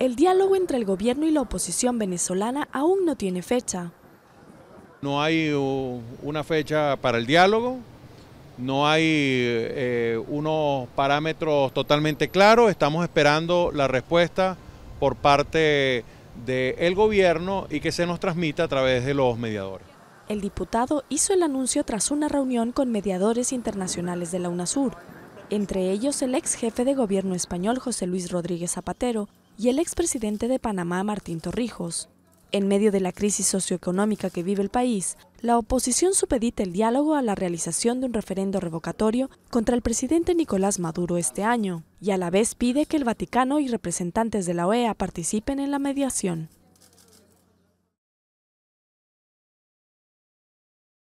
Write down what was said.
El diálogo entre el gobierno y la oposición venezolana aún no tiene fecha. No hay uh, una fecha para el diálogo, no hay eh, unos parámetros totalmente claros, estamos esperando la respuesta por parte del gobierno y que se nos transmita a través de los mediadores. El diputado hizo el anuncio tras una reunión con mediadores internacionales de la UNASUR, entre ellos el ex jefe de gobierno español José Luis Rodríguez Zapatero, y el expresidente de Panamá, Martín Torrijos. En medio de la crisis socioeconómica que vive el país, la oposición supedita el diálogo a la realización de un referendo revocatorio contra el presidente Nicolás Maduro este año, y a la vez pide que el Vaticano y representantes de la OEA participen en la mediación.